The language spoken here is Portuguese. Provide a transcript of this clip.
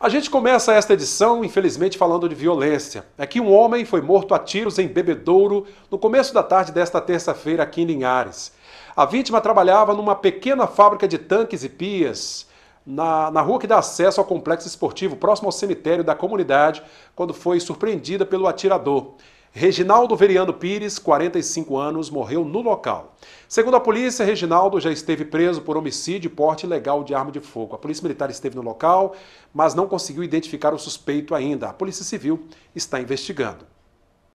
A gente começa esta edição, infelizmente, falando de violência. É que um homem foi morto a tiros em Bebedouro no começo da tarde desta terça-feira aqui em Linhares. A vítima trabalhava numa pequena fábrica de tanques e pias na, na rua que dá acesso ao complexo esportivo, próximo ao cemitério da comunidade, quando foi surpreendida pelo atirador. Reginaldo Veriano Pires, 45 anos, morreu no local. Segundo a polícia, Reginaldo já esteve preso por homicídio e porte ilegal de arma de fogo. A Polícia Militar esteve no local, mas não conseguiu identificar o suspeito ainda. A Polícia Civil está investigando.